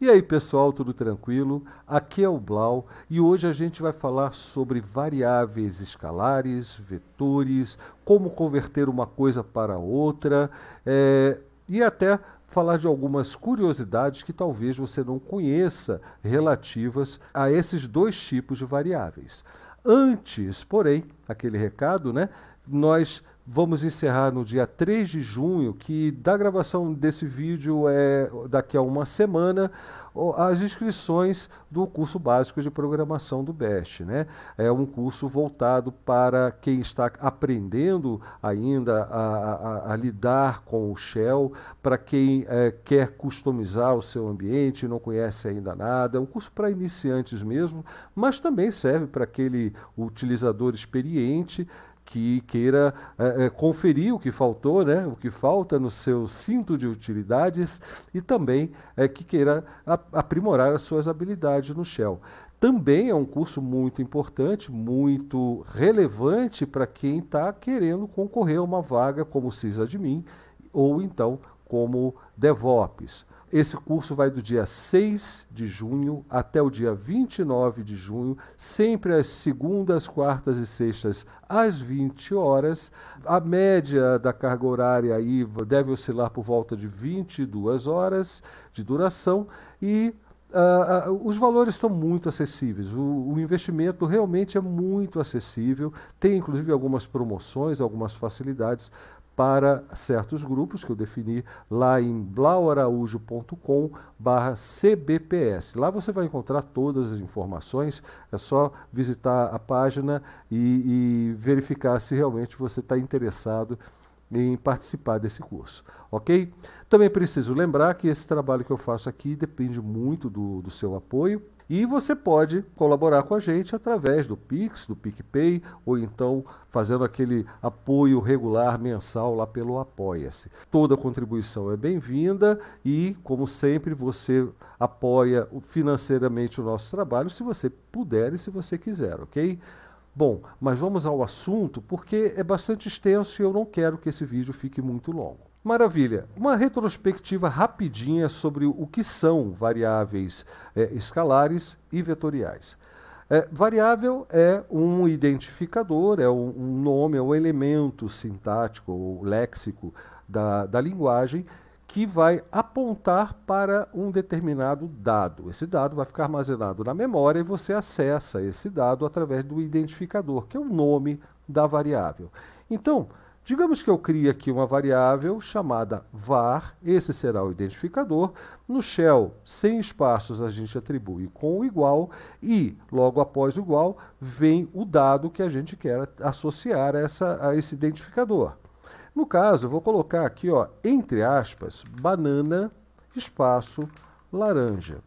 E aí, pessoal, tudo tranquilo? Aqui é o Blau e hoje a gente vai falar sobre variáveis escalares, vetores, como converter uma coisa para outra é, e até falar de algumas curiosidades que talvez você não conheça relativas a esses dois tipos de variáveis. Antes, porém, aquele recado, né? Nós Vamos encerrar no dia 3 de junho, que da gravação desse vídeo é daqui a uma semana, as inscrições do curso básico de programação do BEST. Né? É um curso voltado para quem está aprendendo ainda a, a, a lidar com o Shell, para quem é, quer customizar o seu ambiente, não conhece ainda nada. É um curso para iniciantes mesmo, mas também serve para aquele utilizador experiente que queira é, é, conferir o que faltou, né, o que falta no seu cinto de utilidades e também é, que queira aprimorar as suas habilidades no Shell. Também é um curso muito importante, muito relevante para quem está querendo concorrer a uma vaga como sysadmin ou então como DevOps. Esse curso vai do dia 6 de junho até o dia 29 de junho, sempre às segundas, quartas e sextas, às 20 horas. A média da carga horária aí deve oscilar por volta de 22 horas de duração e Uh, uh, os valores estão muito acessíveis, o, o, investimento realmente é muito acessível, tem inclusive algumas promoções, algumas facilidades para certos grupos que eu defini lá em blauaraújo.com barra cbps. Lá você vai encontrar todas as informações, é só visitar a página e, e verificar se realmente você está interessado em participar desse curso, ok? Também preciso lembrar que esse trabalho que eu faço aqui depende muito do, do seu apoio, e você pode colaborar com a gente através do Pix, do PicPay, ou então fazendo aquele apoio regular mensal lá pelo Apoia-se. Toda contribuição é bem-vinda e, como sempre, você apoia financeiramente o nosso trabalho se você puder e se você quiser, ok? Bom, mas vamos ao assunto porque é bastante extenso e eu não quero que esse vídeo fique muito longo. Maravilha. Uma retrospectiva rapidinha sobre o que são variáveis é, escalares e vetoriais. É, variável é um identificador, é um, um, nome, é um elemento sintático ou léxico da, da linguagem que vai apontar para um determinado dado. Esse dado vai ficar armazenado na memória e você acessa esse dado através do identificador, que é o nome da variável. Então, Digamos que eu crie aqui uma variável chamada var, esse será o identificador. No shell, sem espaços, a gente atribui com o igual e, logo após o igual, vem o dado que a gente quer associar a, essa, a esse identificador. No caso, eu vou colocar aqui, ó, entre aspas, banana, espaço, laranja.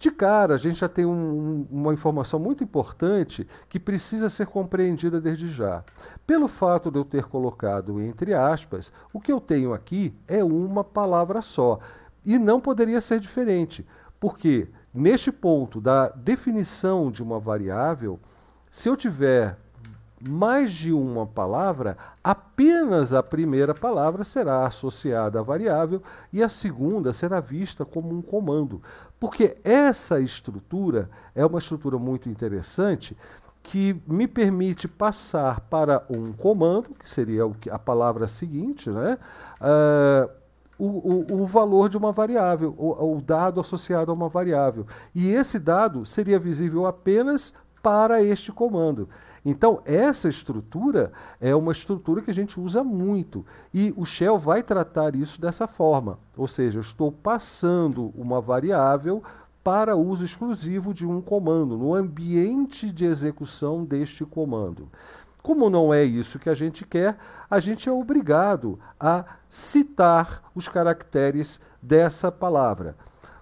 De cara, a gente já tem um, uma informação muito importante que precisa ser compreendida desde já. Pelo fato de eu ter colocado entre aspas, o que eu tenho aqui é uma palavra só. E não poderia ser diferente, porque neste ponto da definição de uma variável, se eu tiver mais de uma palavra, apenas a primeira palavra será associada à variável e a segunda será vista como um comando. Porque essa estrutura é uma estrutura muito interessante que me permite passar para um comando, que seria a palavra seguinte, né? Uh, o, o, o, valor de uma variável, o, o dado associado a uma variável. E esse dado seria visível apenas para este comando. Então, essa estrutura é uma estrutura que a gente usa muito. E o Shell vai tratar isso dessa forma. Ou seja, eu estou passando uma variável para uso exclusivo de um comando, no ambiente de execução deste comando. Como não é isso que a gente quer, a gente é obrigado a citar os caracteres dessa palavra.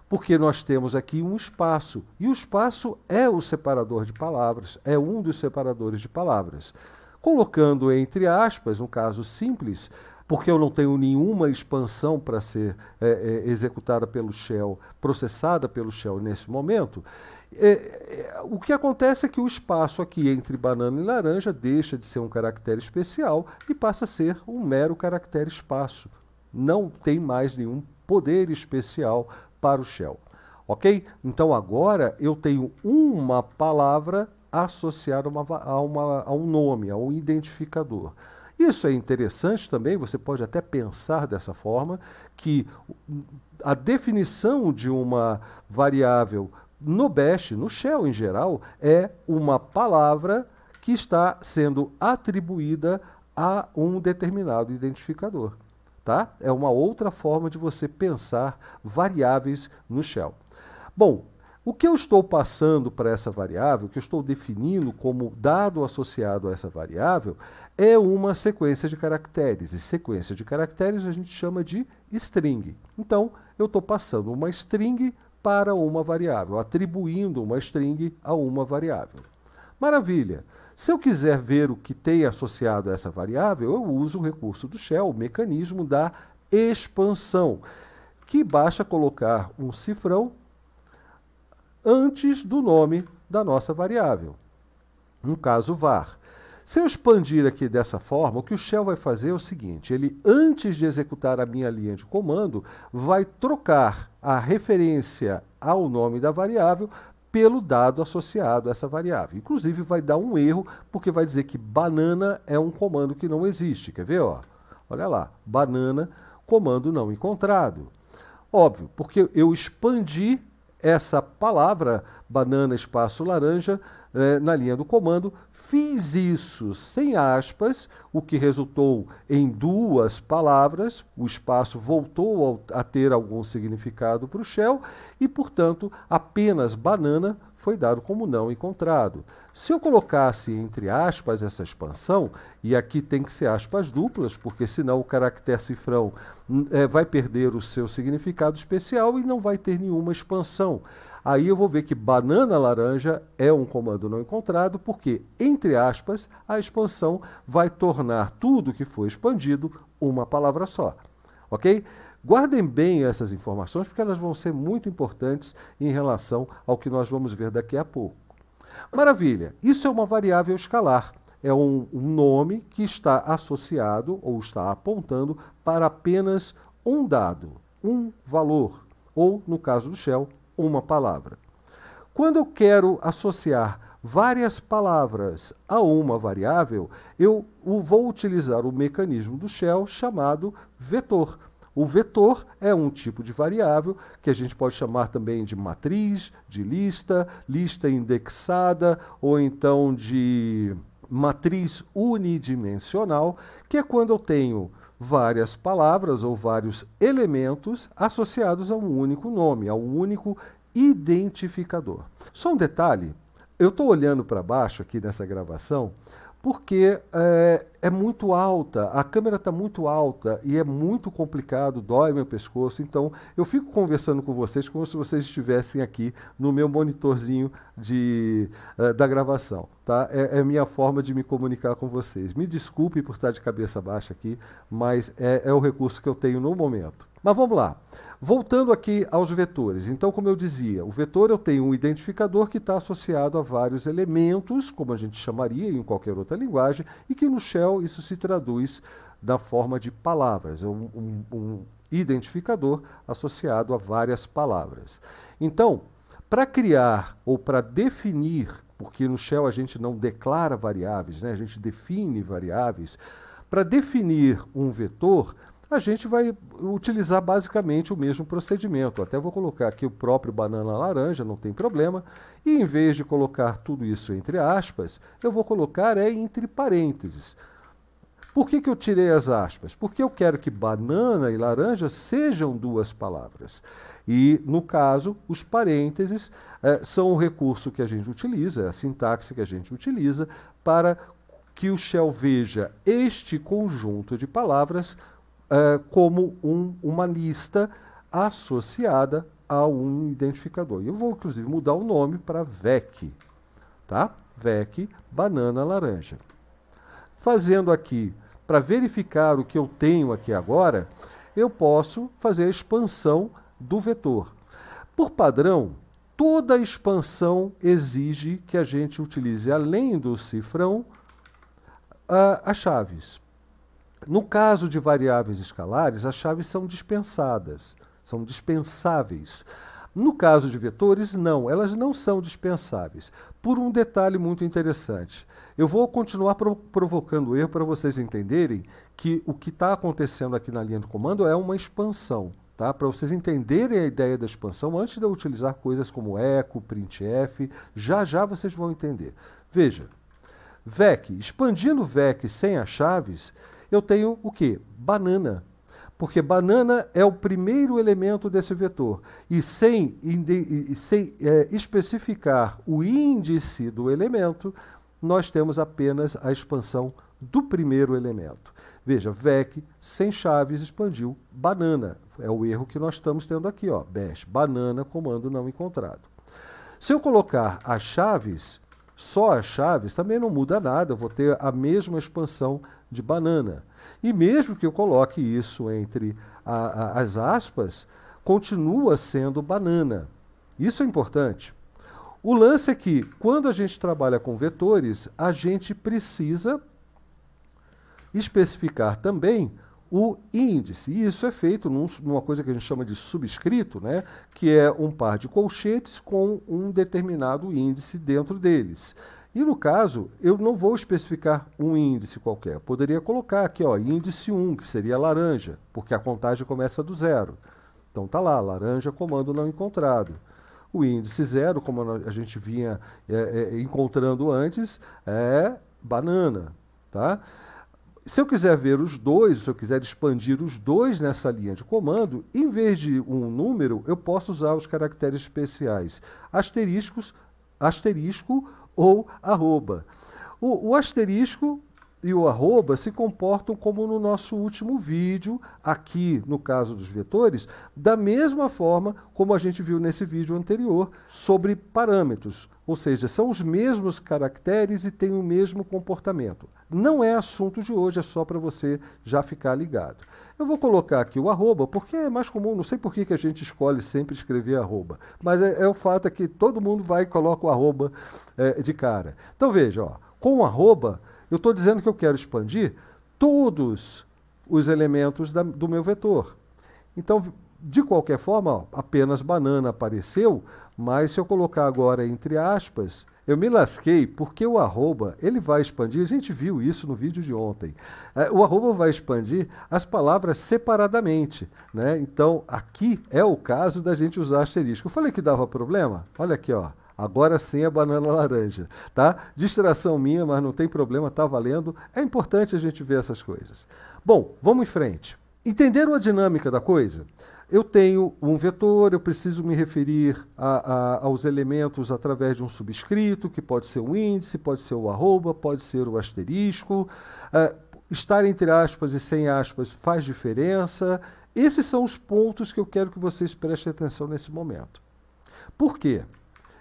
Porque nós temos aqui um espaço, e o espaço é o separador de palavras, é um dos separadores de palavras. Colocando entre aspas, um caso simples, porque eu não tenho nenhuma expansão para ser é, é, executada pelo Shell, processada pelo Shell nesse momento, é, é o que acontece é que o espaço aqui entre banana e laranja deixa de ser um caractere especial e passa a ser um mero caractere espaço. Não tem mais nenhum poder especial para o shell. Ok? Então agora eu tenho uma palavra associada a, uma, a, uma, a um nome, a um identificador. Isso é interessante também, você pode até pensar dessa forma, que a definição de uma variável no Bash, no Shell em geral, é uma palavra que está sendo atribuída a um determinado identificador. Tá? É uma outra forma de você pensar variáveis no Shell. Bom, o que eu estou passando para essa variável, o que eu estou definindo como dado associado a essa variável, é uma sequência de caracteres. E sequência de caracteres a gente chama de string. Então, eu estou passando uma string para uma variável, atribuindo uma string a uma variável. Maravilha! Se eu quiser ver o que tem associado a essa variável, eu uso o recurso do shell, o mecanismo da expansão, que basta colocar um cifrão antes do nome da nossa variável, no caso var. Se eu expandir aqui dessa forma, o que o shell vai fazer é o seguinte, ele antes de executar a minha linha de comando, vai trocar a referência ao nome da variável pelo dado associado a essa variável. Inclusive vai dar um erro, porque vai dizer que banana é um comando que não existe. Quer ver? Ó? Olha lá, banana, comando não encontrado. Óbvio, porque eu expandi essa palavra, banana espaço laranja, eh, na linha do comando, fiz isso sem aspas, o que resultou em duas palavras, o espaço voltou a ter algum significado para o Shell, e, portanto, apenas banana foi dado como não encontrado. Se eu colocasse entre aspas essa expansão, e aqui tem que ser aspas duplas, porque senão o caractere cifrão é, vai perder o seu significado especial e não vai ter nenhuma expansão. Aí eu vou ver que banana laranja é um comando não encontrado, porque, entre aspas, a expansão vai tornar tudo que foi expandido uma palavra só. Ok? Guardem bem essas informações, porque elas vão ser muito importantes em relação ao que nós vamos ver daqui a pouco. Maravilha! Isso é uma variável escalar. É um, um nome que está associado ou está apontando para apenas um dado, um valor, ou, no caso do Shell, uma palavra. Quando eu quero associar várias palavras a uma variável, eu vou utilizar o mecanismo do shell chamado vetor, o vetor é um tipo de variável que a gente pode chamar também de matriz, de lista, lista indexada ou então de matriz unidimensional, que é quando eu tenho várias palavras ou vários elementos associados a um único nome, a um único identificador. Só um detalhe, eu estou olhando para baixo aqui nessa gravação, porque é, é, muito alta, a câmera está muito alta e é muito complicado, dói meu pescoço. Então eu fico conversando com vocês como se vocês estivessem aqui no meu monitorzinho de, uh, da gravação. Tá? É, é, minha forma de me comunicar com vocês. Me desculpe por estar de cabeça baixa aqui, mas é, é o recurso que eu tenho no momento. Mas vamos lá. Voltando aqui aos vetores. Então, como eu dizia, o vetor eu tenho um identificador que está associado a vários elementos, como a gente chamaria em qualquer outra linguagem, e que no Shell isso se traduz da forma de palavras, é um, um, um identificador associado a várias palavras. Então, para criar ou para definir, porque no Shell a gente não declara variáveis, né? a gente define variáveis, para definir um vetor, a gente vai utilizar basicamente o mesmo procedimento. Até vou colocar aqui o próprio banana laranja, não tem problema. E em vez de colocar tudo isso entre aspas, eu vou colocar é entre parênteses. Por que, que eu tirei as aspas? Porque eu quero que banana e laranja sejam duas palavras. E, no caso, os parênteses eh, são o recurso que a gente utiliza, é a sintaxe que a gente utiliza, para que o Shell veja este conjunto de palavras é, como um, uma lista associada a um identificador. Eu vou, inclusive, mudar o nome para VEC, tá? VEC, banana laranja. Fazendo aqui, para verificar o que eu tenho aqui agora, eu posso fazer a expansão do vetor. Por padrão, toda expansão exige que a gente utilize, além do cifrão, as chaves. No caso de variáveis escalares, as chaves são dispensadas, são dispensáveis. No caso de vetores, não, elas não são dispensáveis, por um detalhe muito interessante. Eu vou continuar pro provocando erro para vocês entenderem que o que está acontecendo aqui na linha de comando é uma expansão. Tá? Para vocês entenderem a ideia da expansão, antes de eu utilizar coisas como echo, printf, já já vocês vão entender. Veja, VEC, expandindo VEC sem as chaves, eu tenho o que Banana. Porque banana é o primeiro elemento desse vetor. E sem, sem é, especificar o índice do elemento, nós temos apenas a expansão do primeiro elemento. Veja, VEC sem chaves expandiu banana. É o erro que nós estamos tendo aqui, ó. Bash, banana, comando não encontrado. Se eu colocar as chaves, só as chaves também não muda nada, eu vou ter a mesma expansão de banana. E mesmo que eu coloque isso entre a, a, as aspas, continua sendo banana. Isso é importante. O lance é que, quando a gente trabalha com vetores, a gente precisa especificar também o índice. E isso é feito num, numa coisa que a gente chama de subscrito, né, que é um par de colchetes com um determinado índice dentro deles. E no caso, eu não vou especificar um índice qualquer. Eu poderia colocar aqui, ó, índice 1, que seria laranja, porque a contagem começa do zero. Então tá lá, laranja, comando não encontrado. O índice zero, como a gente vinha é, é, encontrando antes, é banana, tá? Se eu quiser ver os dois, se eu quiser expandir os dois nessa linha de comando, em vez de um número, eu posso usar os caracteres especiais asteriscos, asterisco ou arroba. O, o asterisco e o arroba se comportam como no nosso último vídeo, aqui no caso dos vetores, da mesma forma como a gente viu nesse vídeo anterior sobre parâmetros, ou seja, são os mesmos caracteres e têm o mesmo comportamento. Não é assunto de hoje, é só para você já ficar ligado. Eu vou colocar aqui o arroba, porque é mais comum, não sei por que, que a gente escolhe sempre escrever arroba, mas é, é o fato é que todo mundo vai e coloca o arroba é, de cara. Então veja, ó, com arroba, eu estou dizendo que eu quero expandir todos os elementos da, do meu vetor. Então, de qualquer forma, ó, apenas banana apareceu, mas se eu colocar agora entre aspas, eu me lasquei porque o arroba ele vai expandir, a gente viu isso no vídeo de ontem. É, o arroba vai expandir as palavras separadamente, né? Então aqui é o caso da gente usar asterisco. Eu falei que dava problema? Olha aqui, ó. Agora sim a banana laranja, tá? Distração minha, mas não tem problema, tá valendo. É importante a gente ver essas coisas. Bom, vamos em frente. Entenderam a dinâmica da coisa? Eu tenho um vetor, eu preciso me referir a, a, aos elementos através de um subscrito, que pode ser o um índice, pode ser o arroba, pode ser o asterisco. Uh, estar entre aspas e sem aspas faz diferença. Esses são os pontos que eu quero que vocês prestem atenção nesse momento. Por quê?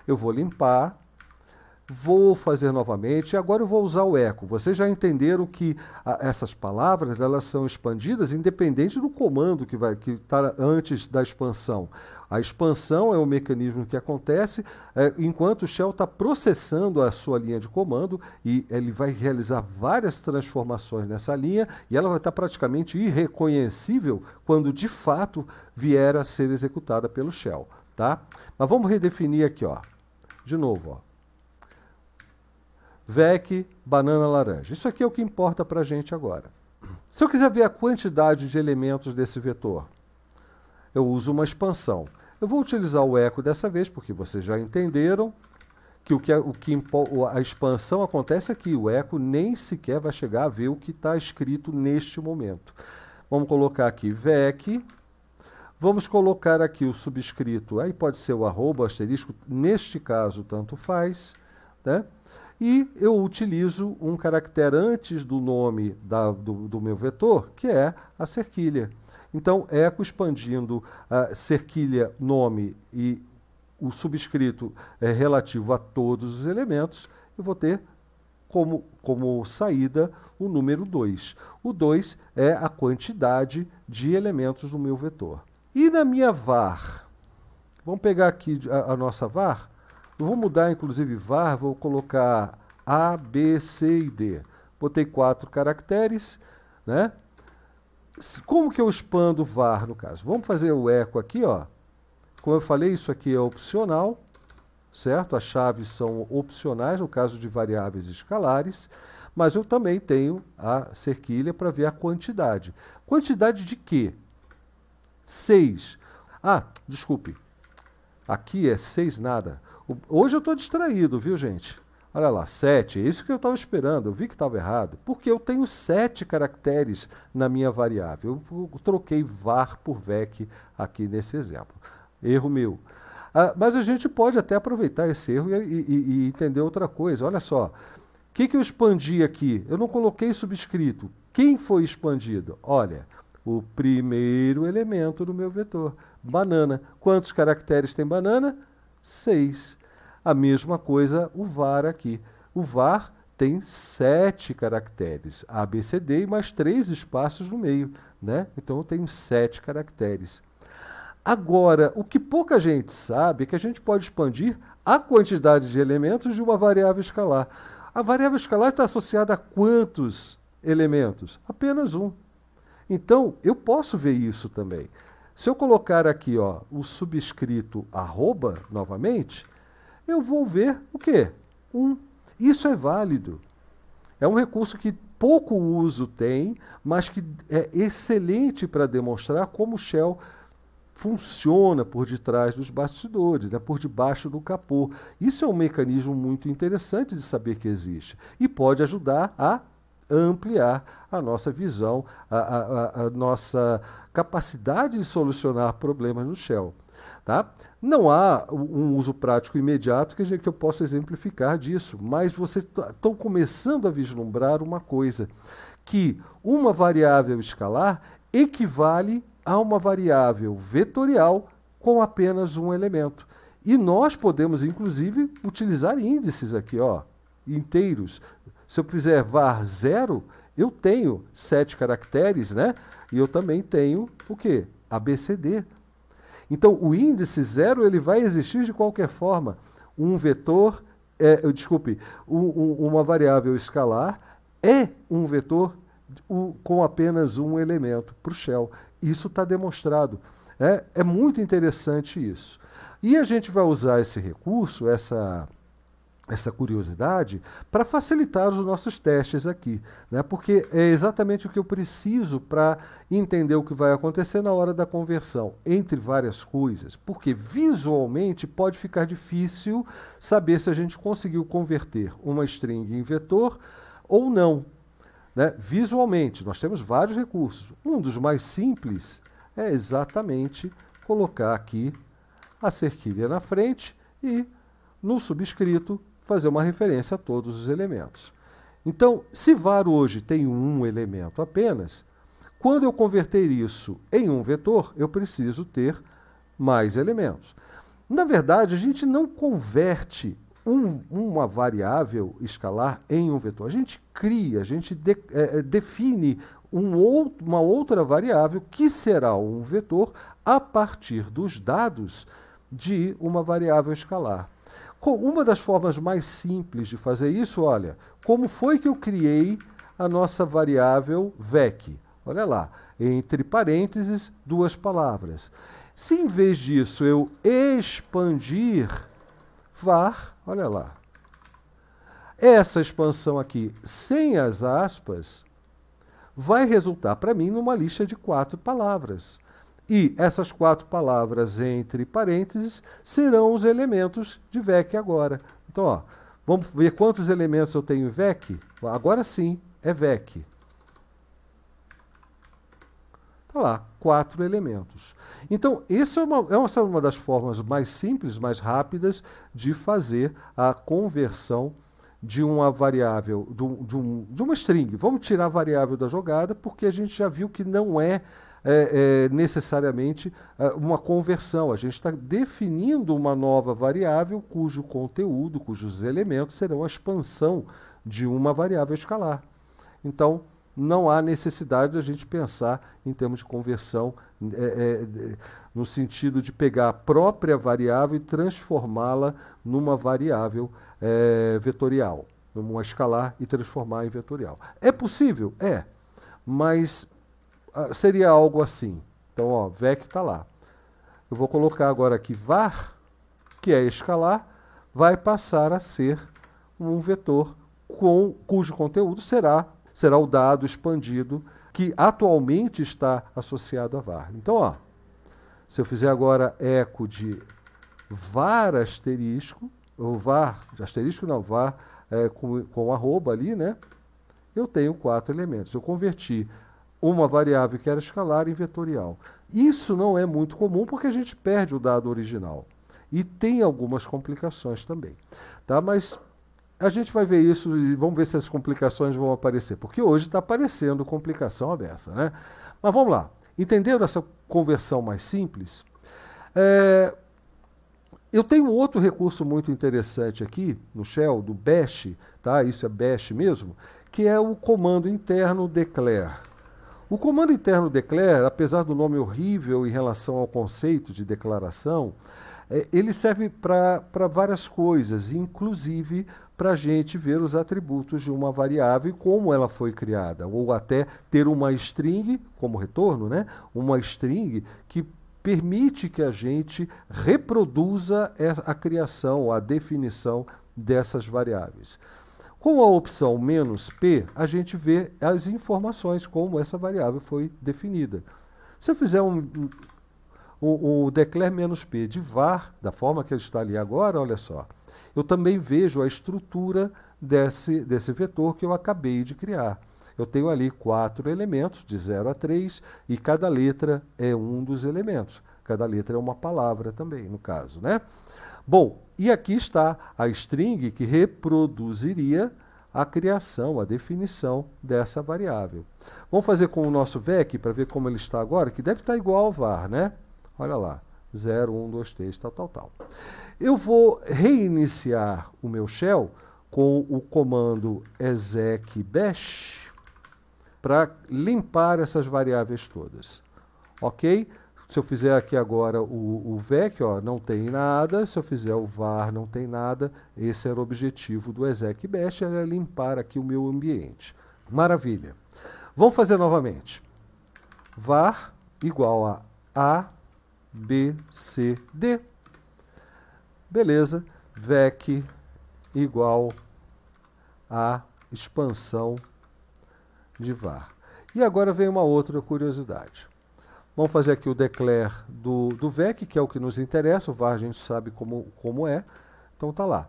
eu vou limpar, vou fazer novamente, e agora eu vou usar o eco. Vocês já entenderam que a, essas palavras elas são expandidas independente do comando que vai que está antes da expansão. A expansão é o mecanismo que acontece é, enquanto o shell está processando a sua linha de comando e ele vai realizar várias transformações nessa linha e ela vai estar tá praticamente irreconhecível quando de fato vier a ser executada pelo shell, tá? Mas vamos redefinir aqui, ó. De novo, ó. VEC, banana laranja. Isso aqui é o que importa para a gente agora. Se eu quiser ver a quantidade de elementos desse vetor, eu uso uma expansão. Eu vou utilizar o eco dessa vez, porque vocês já entenderam que o que a, é, o que a expansão acontece aqui. O eco nem sequer vai chegar a ver o que está escrito neste momento. Vamos colocar aqui VEC Vamos colocar aqui o subscrito, aí pode ser o arroba, asterisco, neste caso tanto faz, né? E eu utilizo um caractere antes do nome da, do, do, meu vetor, que é a cerquilha. Então, eco expandindo a cerquilha, nome e o subscrito é relativo a todos os elementos, eu vou ter como, como saída o número 2. O 2 é a quantidade de elementos do meu vetor. E na minha var? Vamos pegar aqui a, a nossa var. Eu vou mudar, inclusive, var, vou colocar A, B, C e D. Botei quatro caracteres, né? Como que eu expando var, no caso? Vamos fazer o eco aqui, ó. Como eu falei, isso aqui é opcional, certo? As chaves são opcionais, no caso de variáveis escalares, mas eu também tenho a cerquilha para ver a quantidade. Quantidade de quê? 6. Ah, desculpe. Aqui é 6 nada. Hoje eu estou distraído, viu, gente? Olha lá, 7. É isso que eu estava esperando. Eu vi que estava errado. Porque eu tenho 7 caracteres na minha variável. Eu troquei var por vec aqui nesse exemplo. Erro meu. Ah, mas a gente pode até aproveitar esse erro e, e, e entender outra coisa. Olha só. O que, que eu expandi aqui? Eu não coloquei subscrito. Quem foi expandido? Olha, o primeiro elemento do meu vetor. Banana. Quantos caracteres tem banana? Seis. A mesma coisa o var aqui. O var tem sete caracteres, A, B, C, D e mais três espaços no meio, né? Então eu tenho sete caracteres. Agora, o que pouca gente sabe é que a gente pode expandir a quantidade de elementos de uma variável escalar. A variável escalar está associada a quantos elementos? Apenas um, então, eu posso ver isso também. Se eu colocar aqui ó, o subscrito arroba novamente, eu vou ver o quê? Um. Isso é válido. É um recurso que pouco uso tem, mas que é excelente para demonstrar como o Shell funciona por detrás dos bastidores, né, por debaixo do capô. Isso é um mecanismo muito interessante de saber que existe e pode ajudar a ampliar a nossa visão, a, a, a nossa capacidade de solucionar problemas no Shell. Tá? Não há um uso prático imediato que, que eu possa exemplificar disso, mas vocês estão tá, começando a vislumbrar uma coisa, que uma variável escalar equivale a uma variável vetorial com apenas um elemento. E nós podemos, inclusive, utilizar índices aqui, ó, inteiros, se eu fizer var zero, eu tenho sete caracteres, né? E eu também tenho o quê? ABCD. Então, o índice zero ele vai existir de qualquer forma. Um vetor, é, eu, desculpe, um, um, uma variável escalar é um vetor o, com apenas um elemento para o shell. Isso está demonstrado. É, é muito interessante isso. E a gente vai usar esse recurso, essa essa curiosidade para facilitar os nossos testes aqui, né? porque é exatamente o que eu preciso para entender o que vai acontecer na hora da conversão, entre várias coisas, porque visualmente pode ficar difícil saber se a gente conseguiu converter uma string em vetor ou não. Né? Visualmente, nós temos vários recursos. Um dos mais simples é exatamente colocar aqui a cerquilha na frente e, no subscrito, fazer uma referência a todos os elementos. Então, se var hoje tem um elemento apenas, quando eu converter isso em um vetor, eu preciso ter mais elementos. Na verdade, a gente não converte um, uma variável escalar em um vetor. A gente cria, a gente de, é, é define um uma outra variável que será um vetor a partir dos dados de uma variável escalar uma das formas mais simples de fazer isso, olha, como foi que eu criei a nossa variável VEC? Olha lá, entre parênteses, duas palavras. Se em vez disso eu expandir var, olha lá, essa expansão aqui sem as aspas vai resultar para mim numa lista de quatro palavras. E essas quatro palavras entre parênteses serão os elementos de VEC agora. Então, ó, vamos ver quantos elementos eu tenho em VEC? Agora sim, é VEC. Está lá, quatro elementos. Então, essa é, uma, essa é uma das formas mais simples, mais rápidas de fazer a conversão de uma variável, de, um, de, um, de uma string. Vamos tirar a variável da jogada, porque a gente já viu que não é é, é, necessariamente é, uma conversão. A gente está definindo uma nova variável cujo conteúdo, cujos elementos serão a expansão de uma variável escalar. Então, não há necessidade da gente pensar em termos de conversão é, é, no sentido de pegar a própria variável e transformá-la numa variável é, vetorial, numa escalar e transformar em vetorial. É possível? É, mas ah, seria algo assim. Então, ó, vec está lá. Eu vou colocar agora aqui var, que é escalar, vai passar a ser um vetor com, cujo conteúdo será, será o dado expandido que atualmente está associado a var. Então, ó, se eu fizer agora eco de var asterisco, ou var, asterisco não, var é, com, com arroba ali, né? Eu tenho quatro elementos. Eu converti uma variável que era escalar em vetorial. Isso não é muito comum porque a gente perde o dado original. E tem algumas complicações também. Tá? Mas a gente vai ver isso e vamos ver se as complicações vão aparecer, porque hoje está aparecendo complicação aberta. Né? Mas vamos lá. Entenderam essa conversão mais simples? É, eu tenho outro recurso muito interessante aqui no Shell, do Bash, tá? isso é Bash mesmo, que é o comando interno declare. O comando interno declare, apesar do nome horrível em relação ao conceito de declaração, é, ele serve para várias coisas, inclusive para a gente ver os atributos de uma variável e como ela foi criada, ou até ter uma string como retorno, né? uma string que permite que a gente reproduza a criação, a definição dessas variáveis. Com a opção menos "p", a gente vê as informações, como essa variável foi definida. Se eu fizer um, o, o declare menos "p" de var, da forma que ele está ali agora, olha só, eu também vejo a estrutura desse, desse vetor que eu acabei de criar. Eu tenho ali quatro elementos, de 0 a 3, e cada letra é um dos elementos. Cada letra é uma palavra também, no caso, né? Bom, e aqui está a string que reproduziria a criação, a definição dessa variável. Vamos fazer com o nosso VEC para ver como ele está agora, que deve estar igual ao var, né? Olha lá, 0, 1, 2, 3, tal, tal, tal. Eu vou reiniciar o meu shell com o comando exec bash para limpar essas variáveis todas. Ok? Se eu fizer aqui agora o, o VEC, ó, não tem nada. Se eu fizer o VAR, não tem nada. Esse era o objetivo do exec bash, era limpar aqui o meu ambiente. Maravilha. Vamos fazer novamente. VAR igual a A, B, C, D. Beleza. VEC igual a expansão de VAR. E agora vem uma outra curiosidade. Vamos fazer aqui o declare do, do VEC, que é o que nos interessa, o var a gente sabe como, como é. Então tá lá.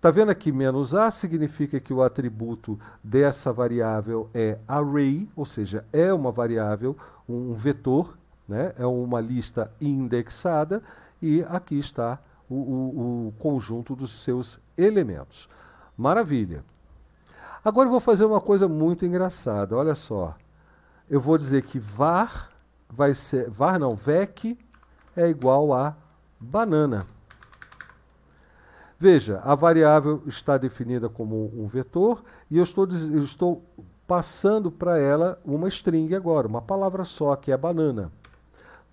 Tá vendo aqui menos "-a", significa que o atributo dessa variável é array, ou seja, é uma variável, um vetor, né? é uma lista indexada, e aqui está o, o, o conjunto dos seus elementos. Maravilha! Agora eu vou fazer uma coisa muito engraçada, olha só. Eu vou dizer que var vai ser var não, vec é igual a banana. Veja, a variável está definida como um vetor e eu estou, eu estou passando para ela uma string agora, uma palavra só, que é banana.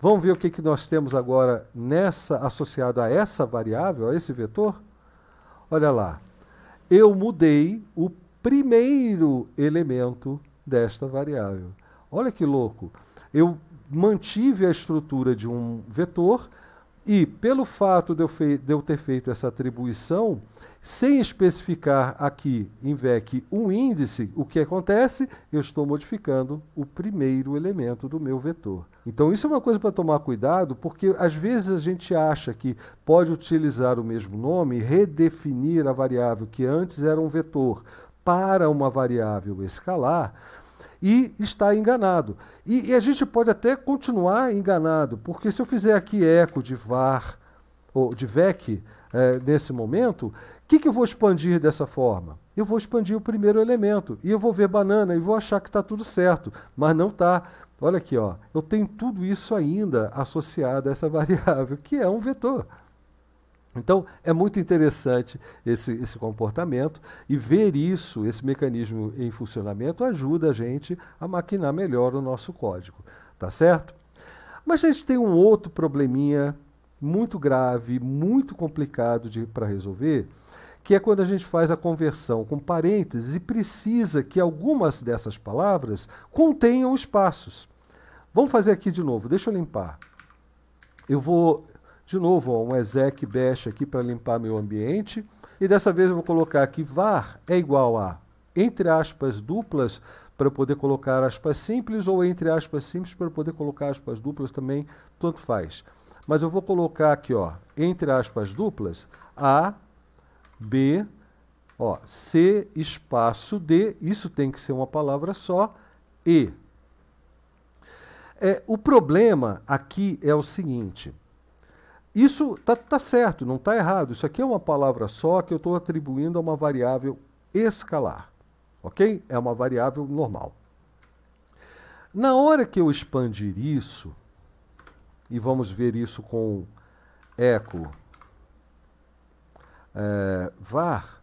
Vamos ver o que, que nós temos agora nessa associado a essa variável, a esse vetor? Olha lá. Eu mudei o primeiro elemento desta variável. Olha que louco. Eu mantive a estrutura de um vetor e, pelo fato de eu, de eu ter feito essa atribuição, sem especificar aqui em VEC um índice, o que acontece? Eu estou modificando o primeiro elemento do meu vetor. Então, isso é uma coisa para tomar cuidado, porque às vezes a gente acha que pode utilizar o mesmo nome e redefinir a variável que antes era um vetor para uma variável escalar e está enganado. E, e, a gente pode até continuar enganado, porque se eu fizer aqui eco de var ou de vec é, nesse momento, o que, que eu vou expandir dessa forma? Eu vou expandir o primeiro elemento e eu vou ver banana e vou achar que está tudo certo, mas não está. Olha aqui, ó, eu tenho tudo isso ainda associado a essa variável, que é um vetor. Então, é muito interessante esse, esse comportamento e ver isso, esse mecanismo em funcionamento, ajuda a gente a maquinar melhor o nosso código, tá certo? Mas a gente tem um outro probleminha muito grave, muito complicado para resolver, que é quando a gente faz a conversão com parênteses e precisa que algumas dessas palavras contenham espaços. Vamos fazer aqui de novo, deixa eu limpar. Eu vou de novo, ó, um exec bash aqui para limpar meu ambiente. E dessa vez eu vou colocar aqui var é igual a, entre aspas duplas, para poder colocar aspas simples, ou entre aspas simples para poder colocar aspas duplas também, tanto faz. Mas eu vou colocar aqui, ó, entre aspas duplas, A, B, ó, C espaço D, isso tem que ser uma palavra só, E. É, o problema aqui é o seguinte, isso está tá certo, não está errado. Isso aqui é uma palavra só que eu estou atribuindo a uma variável escalar. Ok? É uma variável normal. Na hora que eu expandir isso, e vamos ver isso com echo é, var,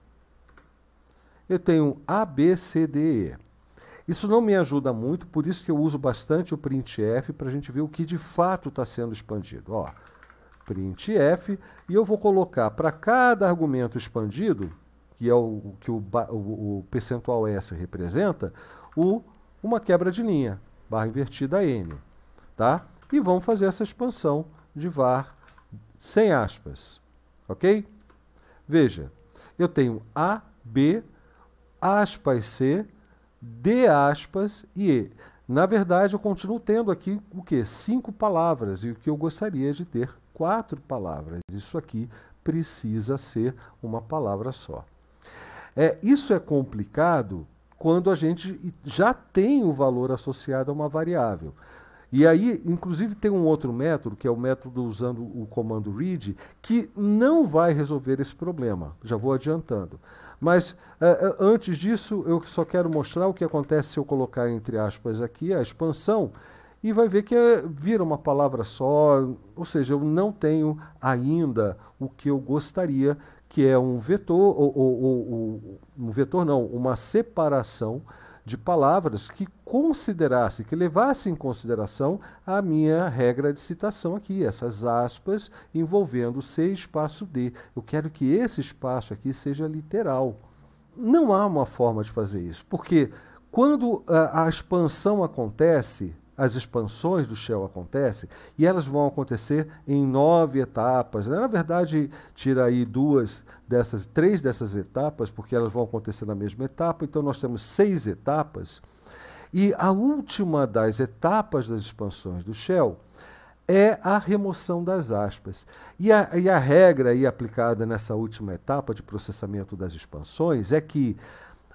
eu tenho a b c e. Isso não me ajuda muito, por isso que eu uso bastante o printf para a gente ver o que de fato está sendo expandido. Ó, print f, e eu vou colocar para cada argumento expandido, que é o que o, o, o percentual S representa, o, uma quebra de linha, barra invertida n. Tá? E vamos fazer essa expansão de var sem aspas. Ok? Veja, eu tenho A, B, aspas C, D aspas e E. Na verdade, eu continuo tendo aqui o que Cinco palavras, e o que eu gostaria de ter quatro palavras. Isso aqui precisa ser uma palavra só. É, isso é complicado quando a gente já tem o valor associado a uma variável. E aí, inclusive, tem um outro método, que é o método usando o comando read, que não vai resolver esse problema. Já vou adiantando. Mas é, é, antes disso, eu só quero mostrar o que acontece se eu colocar entre aspas aqui a expansão e vai ver que é, vira uma palavra só, ou seja, eu não tenho ainda o que eu gostaria, que é um vetor, ou, ou, ou um vetor não, uma separação de palavras que considerasse, que levasse em consideração a minha regra de citação aqui, essas aspas envolvendo C espaço D. Eu quero que esse espaço aqui seja literal. Não há uma forma de fazer isso, porque quando a, a expansão acontece, as expansões do Shell acontecem e elas vão acontecer em nove etapas. Né? Na verdade, tira aí duas dessas, três dessas etapas, porque elas vão acontecer na mesma etapa, então nós temos seis etapas. E a última das etapas das expansões do Shell é a remoção das aspas. E a, e a regra aí aplicada nessa última etapa de processamento das expansões é que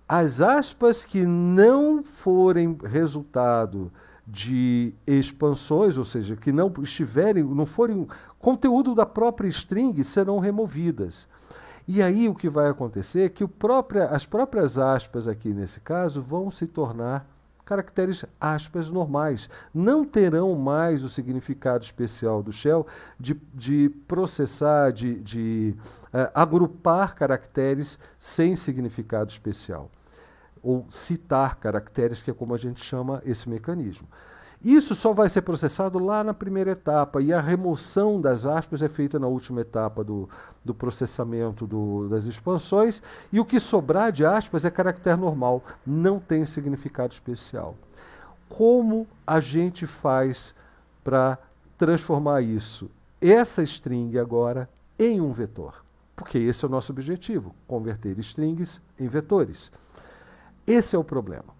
as aspas que não forem resultado de expansões, ou seja, que não estiverem, não forem conteúdo da própria string serão removidas. E aí o que vai acontecer é que própria, as próprias aspas aqui nesse caso vão se tornar caracteres aspas normais. Não terão mais o significado especial do shell de, de processar, de, de uh, agrupar caracteres sem significado especial ou citar caracteres, que é como a gente chama esse mecanismo. Isso só vai ser processado lá na primeira etapa e a remoção das aspas é feita na última etapa do, do processamento do, das expansões e o que sobrar de aspas é caractere normal, não tem significado especial. Como a gente faz para transformar isso, essa string agora, em um vetor? Porque esse é o nosso objetivo, converter strings em vetores. Esse é o problema.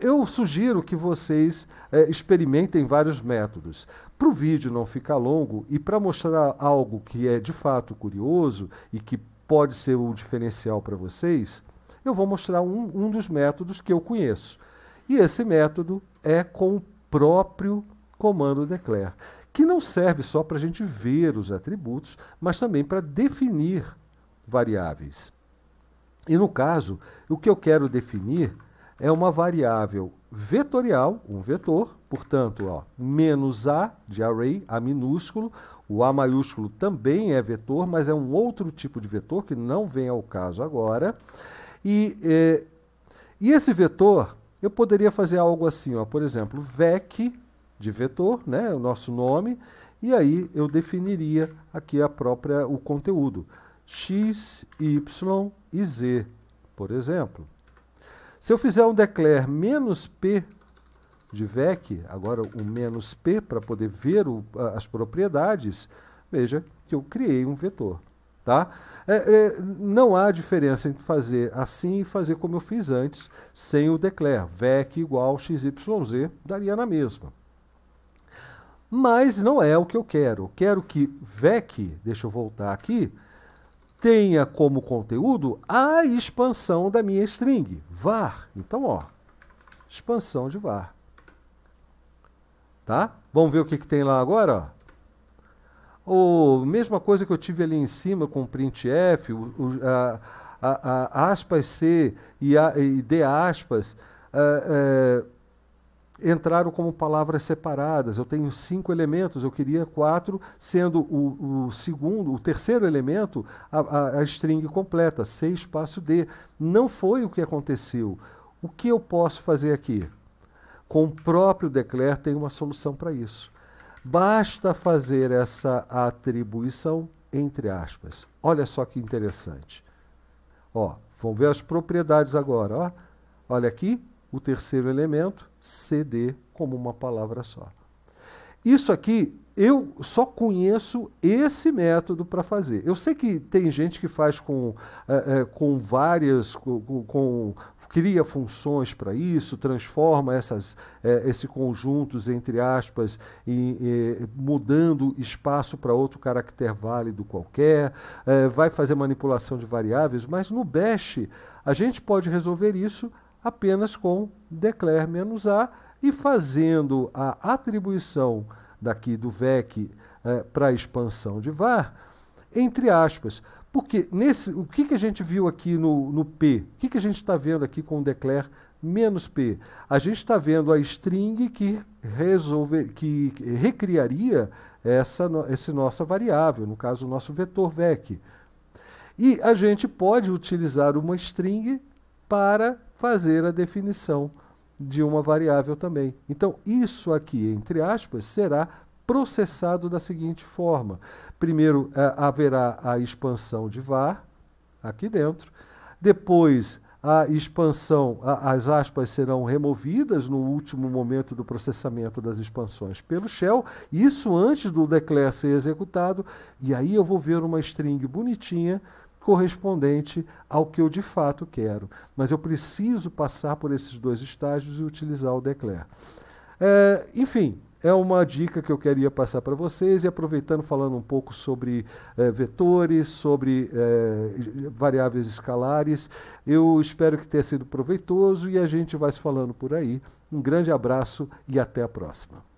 Eu sugiro que vocês é, experimentem vários métodos. Para o vídeo não ficar longo e para mostrar algo que é de fato curioso e que pode ser um diferencial para vocês, eu vou mostrar um, um dos métodos que eu conheço. E esse método é com o próprio comando declare, que não serve só para a gente ver os atributos, mas também para definir variáveis. E no caso, o que eu quero definir é uma variável vetorial, um vetor, portanto, ó, menos A de array, A minúsculo, o A maiúsculo também é vetor, mas é um outro tipo de vetor que não vem ao caso agora. E, eh, e esse vetor, eu poderia fazer algo assim, ó, por exemplo, vec de vetor, né, o nosso nome, e aí eu definiria aqui a própria, o conteúdo x, y e z, por exemplo. Se eu fizer um declare menos p de vec, agora o menos p para poder ver o, as propriedades, veja que eu criei um vetor. Tá? É, é, não há diferença entre fazer assim e fazer como eu fiz antes, sem o declare. Vec igual xyz daria na mesma. Mas não é o que eu quero. Eu quero que vec, deixa eu voltar aqui, tenha como conteúdo a expansão da minha string, var. Então, ó, expansão de var. Tá? Vamos ver o que, que tem lá agora, ó. O, mesma coisa que eu tive ali em cima com printf, o, o, a, a, a, aspas C e, a, e D aspas, uh, entraram como palavras separadas. Eu tenho cinco elementos, eu queria quatro, sendo o, o segundo, o terceiro elemento, a, a, a string completa, C espaço D. Não foi o que aconteceu. O que eu posso fazer aqui? Com o próprio declare tem uma solução para isso. Basta fazer essa atribuição entre aspas. Olha só que interessante. Ó, vamos ver as propriedades agora. Ó. Olha aqui, o terceiro elemento, CD, como uma palavra só. Isso aqui eu só conheço esse método para fazer. Eu sei que tem gente que faz com, é, é, com várias, com, com cria funções para isso, transforma essas, é, esse conjuntos, entre aspas, em, é, mudando espaço para outro caractere válido qualquer, é, vai fazer manipulação de variáveis, mas no Bash a gente pode resolver isso apenas com declare menos A e fazendo a atribuição daqui do VEC eh, para a expansão de VAR, entre aspas. Porque nesse, o que, que a gente viu aqui no, no P? O que, que a gente está vendo aqui com declare menos P? A gente está vendo a string que, resolve, que recriaria essa, essa nossa variável, no caso, o nosso vetor VEC. E a gente pode utilizar uma string para fazer a definição de uma variável também. Então, isso aqui, entre aspas, será processado da seguinte forma: primeiro é, haverá a expansão de var aqui dentro, depois a expansão, a, as aspas serão removidas no último momento do processamento das expansões pelo shell, isso antes do declare ser executado, e aí eu vou ver uma string bonitinha correspondente ao que eu de fato quero. Mas eu preciso passar por esses dois estágios e utilizar o Declare. É, enfim, é uma dica que eu queria passar para vocês e aproveitando falando um pouco sobre eh, vetores, sobre eh, variáveis escalares. Eu espero que tenha sido proveitoso e a gente vai se falando por aí. Um grande abraço e até a próxima.